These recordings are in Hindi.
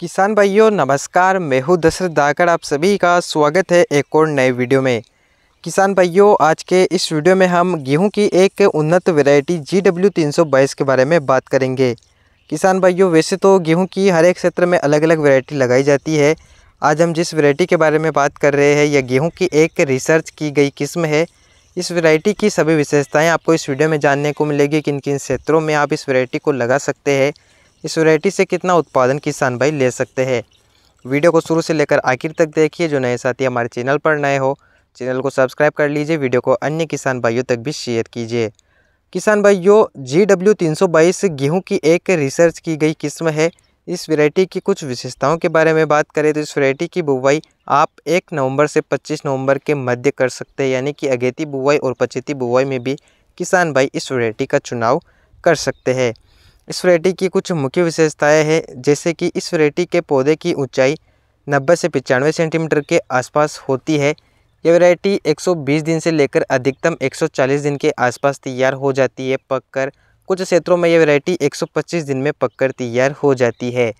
किसान भाइयों नमस्कार मैं हूँ दशरथ दाकर आप सभी का स्वागत है एक और नए वीडियो में किसान भाइयों आज के इस वीडियो में हम गेहूं की एक उन्नत वैरायटी जी डब्ल्यू तीन सौ बाईस के बारे में बात करेंगे किसान भाइयों वैसे तो गेहूं की हर एक क्षेत्र में अलग अलग वैरायटी लगाई जाती है आज हम जिस वैरायटी के बारे में बात कर रहे हैं यह गेहूँ की एक रिसर्च की गई किस्म है इस वैरायटी की सभी विशेषताएँ आपको इस वीडियो में जानने को मिलेगी किन किन क्षेत्रों में आप इस वैरायटी को लगा सकते हैं इस वैरायटी से कितना उत्पादन किसान भाई ले सकते हैं वीडियो को शुरू से लेकर आखिर तक देखिए जो नए साथी हमारे चैनल पर नए हो चैनल को सब्सक्राइब कर लीजिए वीडियो को अन्य किसान भाइयों तक भी शेयर कीजिए किसान भाइयों जी डब्ल्यू तीन सौ बाईस गेहूँ की एक रिसर्च की गई किस्म है इस वैरायटी की कुछ विशेषताओं के बारे में बात करें तो इस वैरायटी की बुवाई आप एक नवंबर से 25 नवंबर के मध्य कर सकते हैं यानी कि अगेती बुवाई और पचेती बुवाई में भी किसान भाई इस वैरायटी का चुनाव कर सकते हैं इस वरायटी की कुछ मुख्य विशेषताएं हैं जैसे कि इस वैरायटी के पौधे की ऊंचाई 90 से पचानवे सेंटीमीटर के आसपास होती है यह वरायटी 120 दिन से लेकर अधिकतम 140 दिन के आसपास तैयार हो जाती है पककर कुछ क्षेत्रों में यह वरायटी 125 दिन में पककर तैयार हो जाती है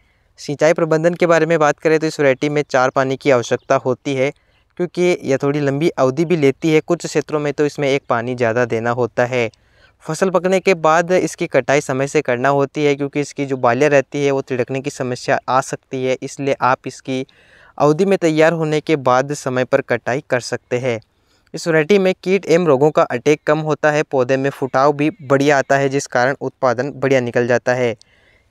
सिंचाई प्रबंधन के बारे में बात करें तो इस वरायटी में चार पानी की आवश्यकता होती है क्योंकि यह थोड़ी लंबी अवधि भी लेती है कुछ क्षेत्रों में तो इसमें एक पानी ज़्यादा देना होता है फसल पकने के बाद इसकी कटाई समय से करना होती है क्योंकि इसकी जो बालियाँ रहती है वो तिड़कने की समस्या आ सकती है इसलिए आप इसकी अवधि में तैयार होने के बाद समय पर कटाई कर सकते हैं इस वरायटी में कीट एवं रोगों का अटैक कम होता है पौधे में फुटाव भी बढ़िया आता है जिस कारण उत्पादन बढ़िया निकल जाता है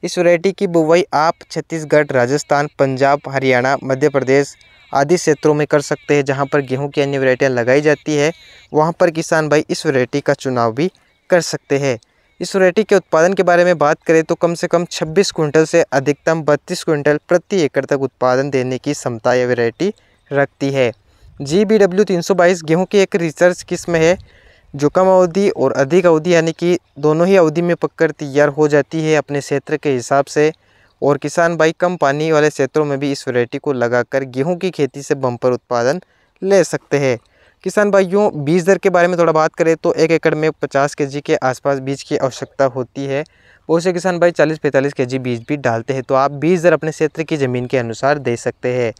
इस वरायटी की बुवाई आप छत्तीसगढ़ राजस्थान पंजाब हरियाणा मध्य प्रदेश आदि क्षेत्रों में कर सकते हैं जहाँ पर गेहूँ की अन्य वरायटियाँ लगाई जाती है वहाँ पर किसान भाई इस वरायटी का चुनाव भी कर सकते हैं इस वरायटी के उत्पादन के बारे में बात करें तो कम से कम 26 कुंटल से अधिकतम 32 कुंटल प्रति एकड़ तक उत्पादन देने की क्षमता यह वरायटी रखती है जी बी डब्ल्यू तीन गेहूँ की एक रिसर्च किस्म है जो कम अवधि और अधिक अवधि यानी कि दोनों ही अवधि में पककर तैयार हो जाती है अपने क्षेत्र के हिसाब से और किसान भाई कम पानी वाले क्षेत्रों में भी इस वरायटी को लगाकर गेहूं की खेती से बम्पर उत्पादन ले सकते हैं किसान भाइयों बीज दर के बारे में थोड़ा बात करें तो एक एकड़ में 50 के के आसपास बीज की आवश्यकता होती है बहुत से किसान भाई 40-45 के बीज भी डालते हैं तो आप बीज दर अपने क्षेत्र की ज़मीन के अनुसार दे सकते हैं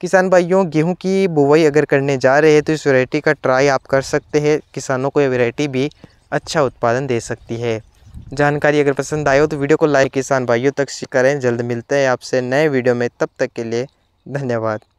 किसान भाइयों गेहूं की बुवाई अगर करने जा रहे हैं तो इस वेरायटी का ट्राई आप कर सकते हैं किसानों को यह वेरायटी भी अच्छा उत्पादन दे सकती है जानकारी अगर पसंद आए हो तो वीडियो को लाइक किसान भाइयों तक करें जल्द मिलते हैं आपसे नए वीडियो में तब तक के लिए धन्यवाद